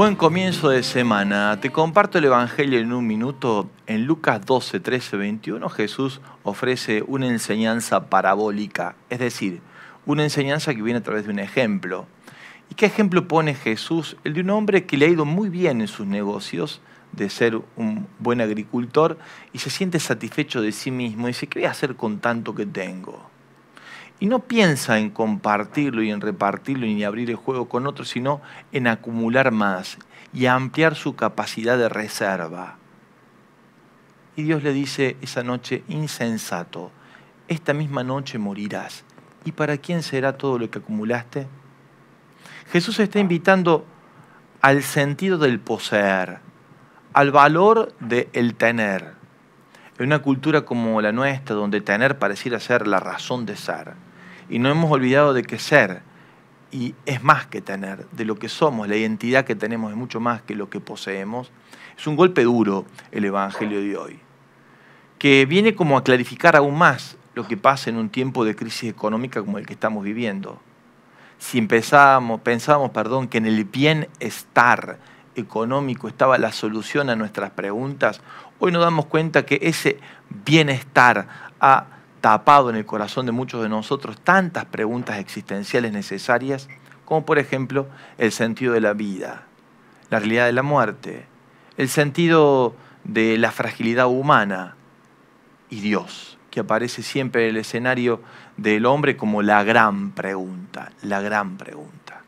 Buen comienzo de semana. Te comparto el Evangelio en un minuto. En Lucas 12, 13, 21 Jesús ofrece una enseñanza parabólica, es decir, una enseñanza que viene a través de un ejemplo. ¿Y qué ejemplo pone Jesús? El de un hombre que le ha ido muy bien en sus negocios, de ser un buen agricultor, y se siente satisfecho de sí mismo y dice, ¿qué voy a hacer con tanto que tengo? y no piensa en compartirlo y en repartirlo y en abrir el juego con otros, sino en acumular más y ampliar su capacidad de reserva. Y Dios le dice esa noche, insensato, esta misma noche morirás. ¿Y para quién será todo lo que acumulaste? Jesús está invitando al sentido del poseer, al valor del el tener. En una cultura como la nuestra, donde tener pareciera ser la razón de ser, y no hemos olvidado de que ser y es más que tener, de lo que somos, la identidad que tenemos es mucho más que lo que poseemos, es un golpe duro el Evangelio de hoy, que viene como a clarificar aún más lo que pasa en un tiempo de crisis económica como el que estamos viviendo. Si empezábamos, pensábamos, perdón, que en el bienestar económico estaba la solución a nuestras preguntas, hoy nos damos cuenta que ese bienestar ha tapado en el corazón de muchos de nosotros tantas preguntas existenciales necesarias, como por ejemplo el sentido de la vida, la realidad de la muerte, el sentido de la fragilidad humana y Dios, que aparece siempre en el escenario del hombre como la gran pregunta, la gran pregunta.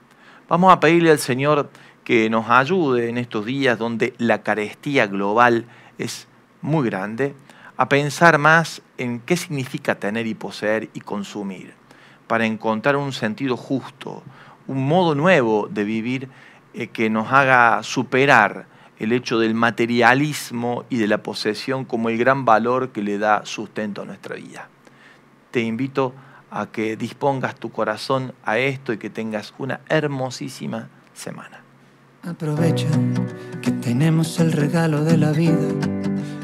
Vamos a pedirle al Señor que nos ayude en estos días donde la carestía global es muy grande a pensar más en qué significa tener y poseer y consumir, para encontrar un sentido justo, un modo nuevo de vivir eh, que nos haga superar el hecho del materialismo y de la posesión como el gran valor que le da sustento a nuestra vida. Te invito a que dispongas tu corazón a esto y que tengas una hermosísima semana. Aprovecha que tenemos el regalo de la vida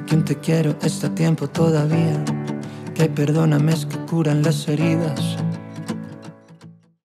¿Quién te quiero está a tiempo todavía, que perdóname, es que curan las heridas